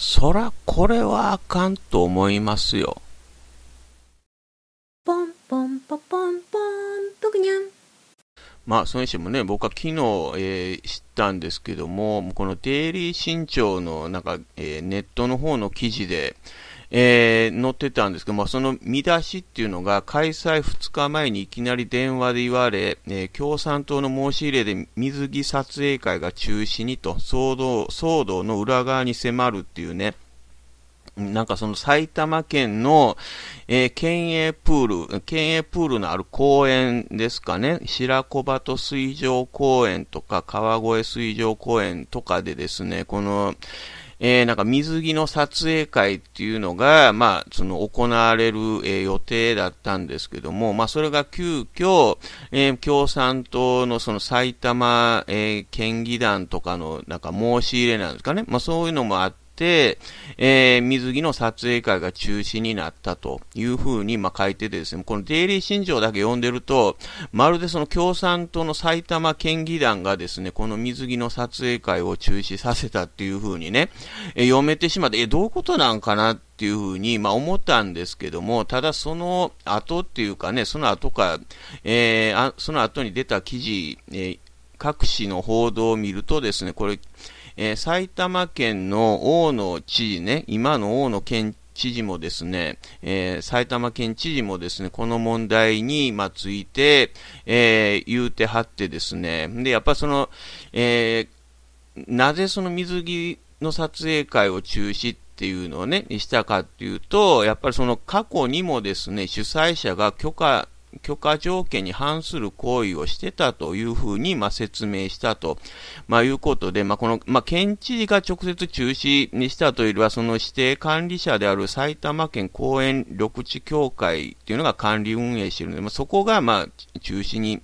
そらこれはあかんと思いますよ。ポンポンポポンポンぷくにゃん。まあ、その人もね、僕は昨日、えー、知ったんですけども、このデイリー新潮のなんか、えー、ネットの方の記事で、えー、載ってたんですけども、その見出しっていうのが、開催2日前にいきなり電話で言われ、えー、共産党の申し入れで水着撮影会が中止にと、騒動、騒動の裏側に迫るっていうね、なんかその埼玉県の、えー、県営プール、県営プールのある公園ですかね、白子鳩水上公園とか川越水上公園とかでですね、この、えー、なんか水着の撮影会っていうのが、まあ、その行われる、えー、予定だったんですけども、まあ、それが急遽、えー、共産党のその埼玉、え県議団とかのなんか申し入れなんですかね、まあ、そういうのもあって、、えー、水着の撮影会が中止になったというふうに、まあ、書いてですね、このデイリー新庄だけ読んでると、まるでその共産党の埼玉県議団がですね、この水着の撮影会を中止させたっていうふうにね、え読めてしまって、え、どういうことなんかなっていうふうに、まあ、思ったんですけども、ただその後っていうかね、その後か、えー、あその後に出た記事、えー、各紙の報道を見るとですね、これ、えー、埼玉県の大野知事ね、今の大野県知事もですね、えー、埼玉県知事もですね、この問題に、まついて、えー、言うてはってですね、で、やっぱその、えなぜその水着の撮影会を中止っていうのをね、したかっていうと、やっぱりその過去にもですね、主催者が許可許可条件に反する行為をしてたというふうに、まあ、説明したと、まあ、いうことで、まあ、この、まあ、県知事が直接中止にしたというよりは、その指定管理者である埼玉県公園緑地協会というのが管理運営しているので、まあ、そこが、まあ、中止に、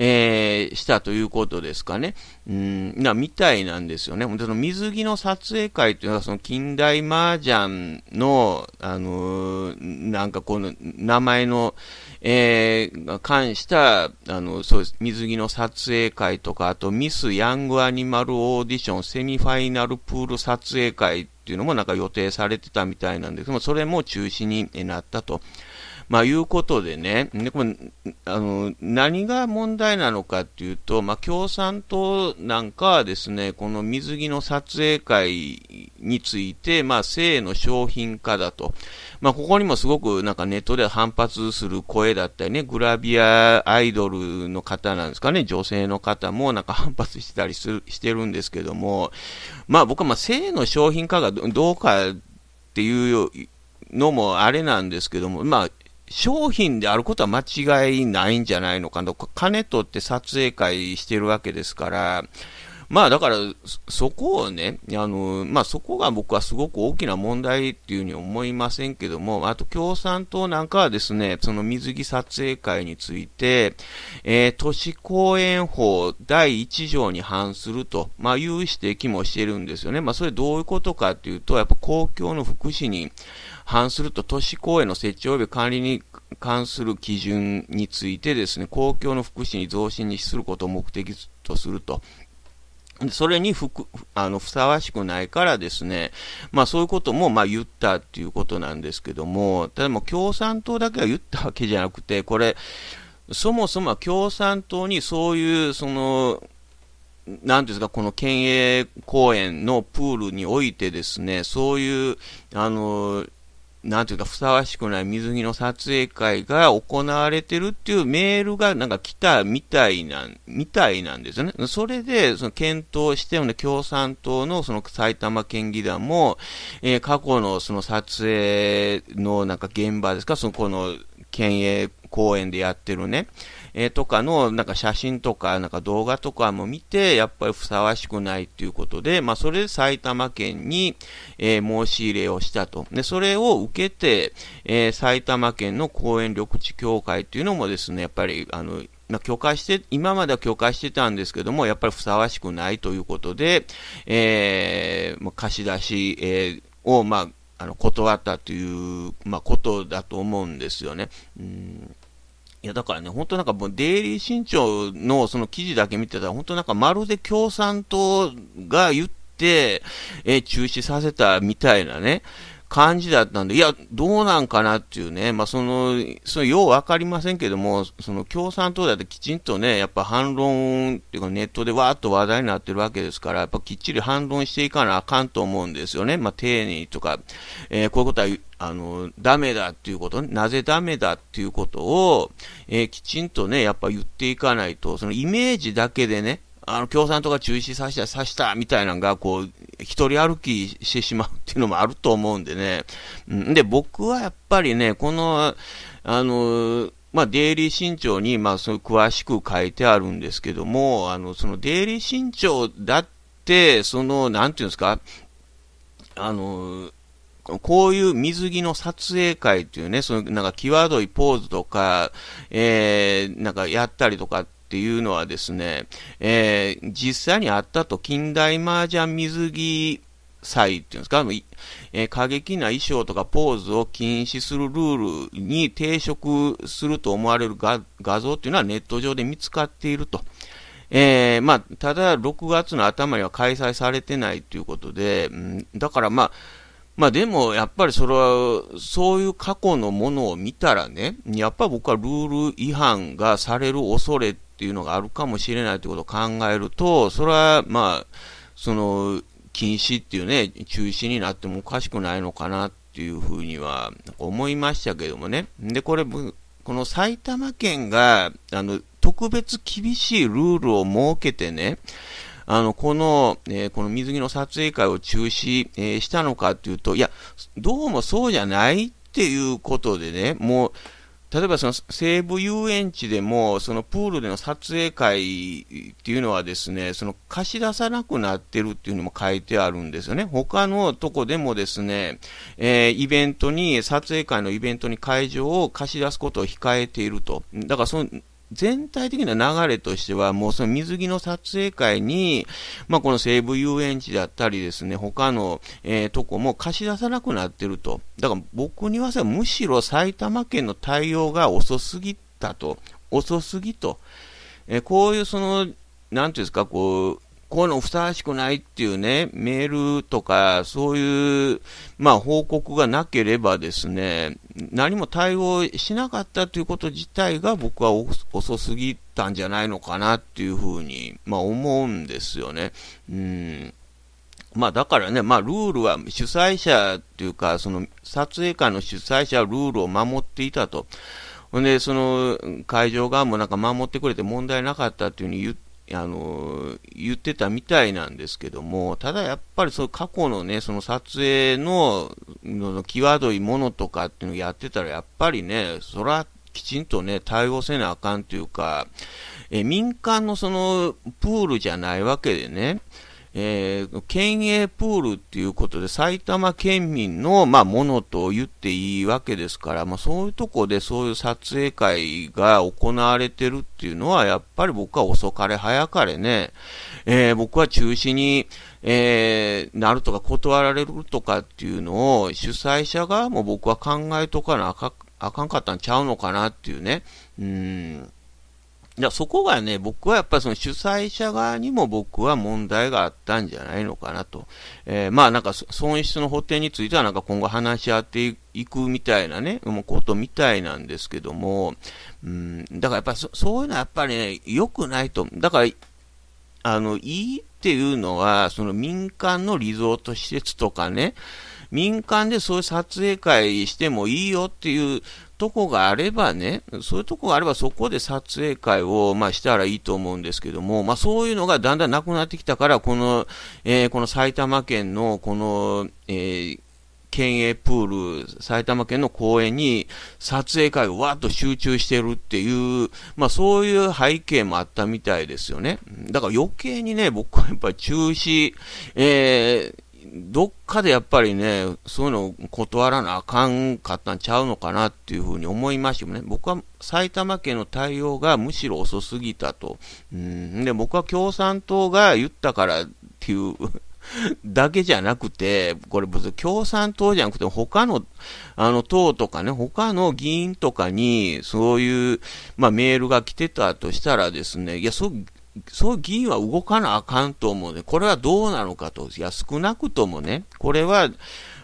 えー、したということですかね。うん、な、みたいなんですよね。その水着の撮影会というのは、その近代麻雀の、あのー、なんかこの名前の、えー、関した、あの、そうです。水着の撮影会とか、あと、ミス・ヤング・アニマル・オーディション、セミファイナル・プール撮影会っていうのもなんか予定されてたみたいなんですけども、それも中止になったと。まあ、いうことでね、でこれあの何が問題なのかっていうと、まあ、共産党なんかはですね、この水着の撮影会について、まあ、性の商品化だと。まあ、ここにもすごくなんかネットで反発する声だったりね、グラビアアイドルの方なんですかね、女性の方もなんか反発したりするしてるんですけども、まあ僕はまあ性の商品化がどうかっていうのもあれなんですけども、まあ商品であることは間違いないんじゃないのかと、金取って撮影会してるわけですから、まあだから、そこをね、あの、まあそこが僕はすごく大きな問題っていうふうに思いませんけども、あと共産党なんかはですね、その水着撮影会について、えー、都市公園法第1条に反すると、まあいう指摘もしてるんですよね。まあそれどういうことかっていうと、やっぱ公共の福祉に反すると都市公園の設置及び管理に関する基準についてですね、公共の福祉に増進に資することを目的とすると。それにふくあのふさわしくないからですね、まあ、そういうこともまあ言ったっていうことなんですけども、ただも共産党だけは言ったわけじゃなくて、これ、そもそも共産党にそういう、その、なんですか、この県営公園のプールにおいてですね、そういう、あの、なんていうか、ふさわしくない水着の撮影会が行われてるっていうメールがなんか来たみたいなん、みたいなんですよね。それで、その検討して、共産党のその埼玉県議団も、えー、過去のその撮影のなんか現場ですか、そのこの県営公園でやってるね、えとかの、なんか写真とか、なんか動画とかも見て、やっぱりふさわしくないということで、まあ、それで埼玉県に、えー、申し入れをしたと。で、それを受けて、えー、埼玉県の公園緑地協会というのもですね、やっぱり、あの、ま許可して、今までは許可してたんですけども、やっぱりふさわしくないということで、えー、貸し出し、えー、を、まあ、あの、断ったという、まあ、ことだと思うんですよね。うんいや、だからね、本当なんかもう、デイリー新潮のその記事だけ見てたら、本当なんかまるで共産党が言って、え中止させたみたいなね、感じだったんで、いや、どうなんかなっていうね、まあ、その、そのよう分かりませんけども、その共産党だってきちんとね、やっぱ反論っていうか、ネットでわーっと話題になってるわけですから、やっぱきっちり反論していかなあかんと思うんですよね、まあ、丁寧とか、えー、こういうことはあの、ダメだっていうこと、なぜダメだっていうことを、えー、きちんとね、やっぱ言っていかないと、そのイメージだけでね、あの、共産党が中止させた、させた、みたいなのが、こう、一人歩きしてしまういうのもあると思うんでね。で、僕はやっぱりね、この、あの、まあ、デイリー新潮に、まあ、その詳しく書いてあるんですけども、あの、そのデイリー新潮だって、その、なんていうんですか、あの、こういう水着の撮影会っていうね、そのなんか際どいポーズとか、えー、なんかやったりとかっていうのはですね、えー、実際にあったと近代麻雀水着裁っていうんですか、えー、過激な衣装とかポーズを禁止するルールに抵触すると思われる画像っていうのはネット上で見つかっていると。えー、まあ、ただ、6月の頭には開催されてないということで、うん、だからまあ、まあでも、やっぱりそれは、そういう過去のものを見たらね、やっぱ僕はルール違反がされる恐れっていうのがあるかもしれないということを考えると、それは、まあ、その、禁止っていうね、中止になってもおかしくないのかなっていうふうには思いましたけどもね。で、これ、この埼玉県が、あの、特別厳しいルールを設けてね、あの、この、えー、この水着の撮影会を中止、えー、したのかっていうと、いや、どうもそうじゃないっていうことでね、もう、例えばその西部遊園地でも、そのプールでの撮影会っていうのはですね、その貸し出さなくなってるっていうのも書いてあるんですよね。他のとこでもですね、えー、イベントに、撮影会のイベントに会場を貸し出すことを控えていると。だからその、全体的な流れとしては、もうその水着の撮影会に、まあ、この西武遊園地だったりですね、他の、えー、とこも貸し出さなくなってると。だから僕にはさ、むしろ埼玉県の対応が遅すぎたと。遅すぎと。えー、こういうその、なんていうんですか、こう、こういうのふさわしくないっていうね、メールとか、そういう、まあ、報告がなければですね、何も対応しなかったということ自体が僕は遅すぎたんじゃないのかなっていうふうに、まあ、思うんですよね。うん。まあ、だからね、まあ、ルールは主催者っていうか、その撮影会の主催者はルールを守っていたと。ほんで、その会場側もなんか守ってくれて問題なかったっていうふうに言ってあの言ってたみたいなんですけども、ただやっぱりそう過去のね、その撮影のの際どいものとかっていうのをやってたら、やっぱりね、それはきちんとね、対応せなあかんというか、え民間のそのプールじゃないわけでね、えー、県営プールっていうことで埼玉県民の、まあ、ものと言っていいわけですから、まあ、そういうとこでそういう撮影会が行われてるっていうのはやっぱり僕は遅かれ早かれね、えー、僕は中止に、えー、なるとか断られるとかっていうのを主催者側も僕は考えとかなあかんかったんちゃうのかなっていうね。うんいやそこがね、僕はやっぱりその主催者側にも僕は問題があったんじゃないのかなと。えー、まあなんか損失の補填についてはなんか今後話し合っていくみたいなね、もうことみたいなんですけども、うん、だからやっぱそそういうのはやっぱりね、良くないと。だから、あの、いいっていうのは、その民間のリゾート施設とかね、民間でそういう撮影会してもいいよっていうとこがあればね、そういうとこがあればそこで撮影会を、まあ、したらいいと思うんですけども、まあ、そういうのがだんだんなくなってきたから、この、えー、この埼玉県の、この、えー、県営プール、埼玉県の公園に撮影会をわっと集中してるっていう、まあそういう背景もあったみたいですよね。だから余計にね、僕はやっぱり中止、えーどっかでやっぱりね、そういうのを断らなあかんかったんちゃうのかなっていうふうに思いましてもね、僕は埼玉県の対応がむしろ遅すぎたと。うん、で、僕は共産党が言ったからっていう だけじゃなくて、これ別に共産党じゃなくて、他の、あの、党とかね、他の議員とかに、そういう、まあ、メールが来てたとしたらですね、いや、そう、そういう議員は動かなあかんと思うね。これはどうなのかと。いや、少なくともね、これは、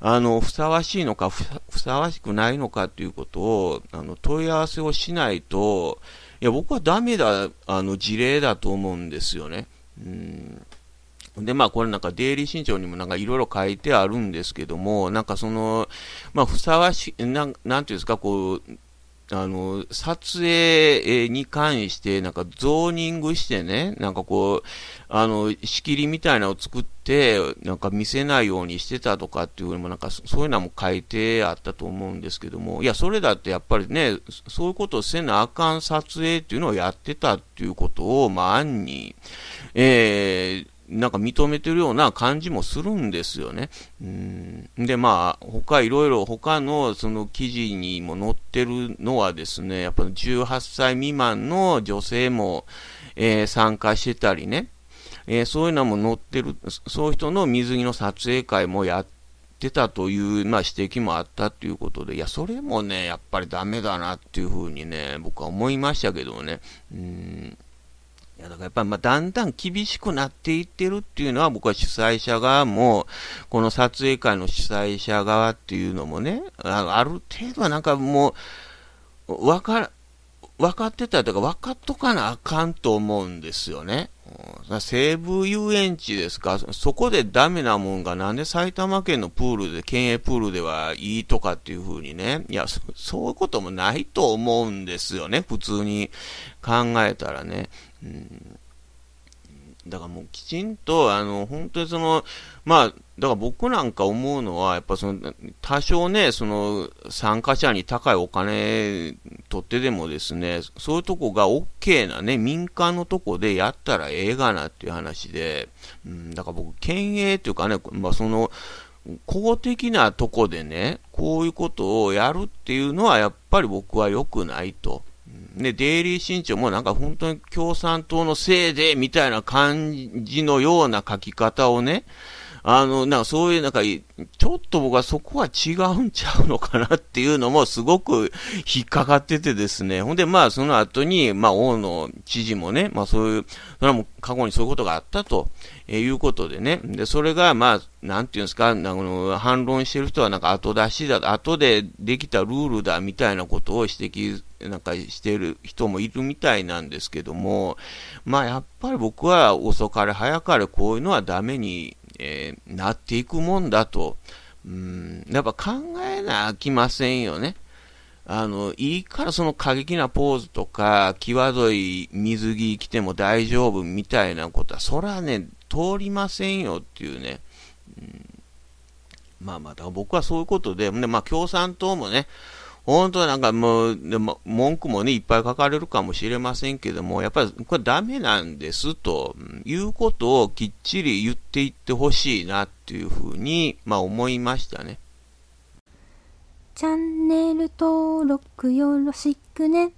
あの、ふさわしいのかふ、ふさわしくないのかということを、あの、問い合わせをしないと、いや、僕はダメだ、あの、事例だと思うんですよね。うん。で、まあ、これなんか、デイリー新潮にもなんかいろいろ書いてあるんですけども、なんかその、まあ、ふさわしい、なん、なんていうんですか、こう、あの、撮影に関して、なんかゾーニングしてね、なんかこう、あの、仕切りみたいなのを作って、なんか見せないようにしてたとかっていうのも、なんかそういうのも書いてあったと思うんですけども、いや、それだってやっぱりね、そういうことをせなあかん撮影っていうのをやってたっていうことを、まあ、案に、えー、なんか認めてるような感じもするんですよね。うん。で、まあ、他いろいろ他のその記事にも載ってるのはですね、やっぱ18歳未満の女性も、えー、参加してたりね、えー、そういうのも載ってる、そういう人の水着の撮影会もやって、たという、まあ、指摘もあったということで、いや、それもね、やっぱりダメだなっていうふうにね、僕は思いましたけどね。うんやだからやっぱまだんだん厳しくなっていってるっていうのは僕は主催者側もこの撮影会の主催者側っていうのもねある程度はなんかもう分か分かってたとか分かっとかなあかんと思うんですよね。西武遊園地ですか、そこでダメなもんがなんで埼玉県のプールで、県営プールではいいとかっていうふうにね、いやそ、そういうこともないと思うんですよね、普通に考えたらね。うん、だからもうきちんと、あの、本当にその、まあ、だから僕なんか思うのは、やっぱその、多少ね、その、参加者に高いお金取ってでもですね、そういうとこが OK なね、民間のとこでやったらええがなっていう話で、うん、だから僕、県営というかね、まあその、公的なとこでね、こういうことをやるっていうのはやっぱり僕は良くないと。ね、デイリー新潮もなんか本当に共産党のせいでみたいな感じのような書き方をね、あの、なんかそういう、なんか、ちょっと僕はそこは違うんちゃうのかなっていうのもすごく引っかかっててですね。ほんで、まあその後に、まあ王の知事もね、まあそういう、それはもう過去にそういうことがあったと、えいうことでね。で、それが、まあ、なんていうんですか、あの、反論してる人はなんか後出しだ、後でできたルールだみたいなことを指摘なんかしてる人もいるみたいなんですけども、まあやっぱり僕は遅かれ早かれこういうのはダメにえー、なっていくもんだと、うん、やっぱ考えなきませんよね。あの、いいからその過激なポーズとか、際どい水着着ても大丈夫みたいなことは、そらね、通りませんよっていうね。うん、まあまあ、だ僕はそういうことで、でまあ共産党もね、本当なんかもう、でも文句もね、いっぱい書かれるかもしれませんけども、やっぱりこれダメなんですということをきっちり言っていってほしいなっていうふうに、まあ思いましたね。チャンネル登録よろしくね。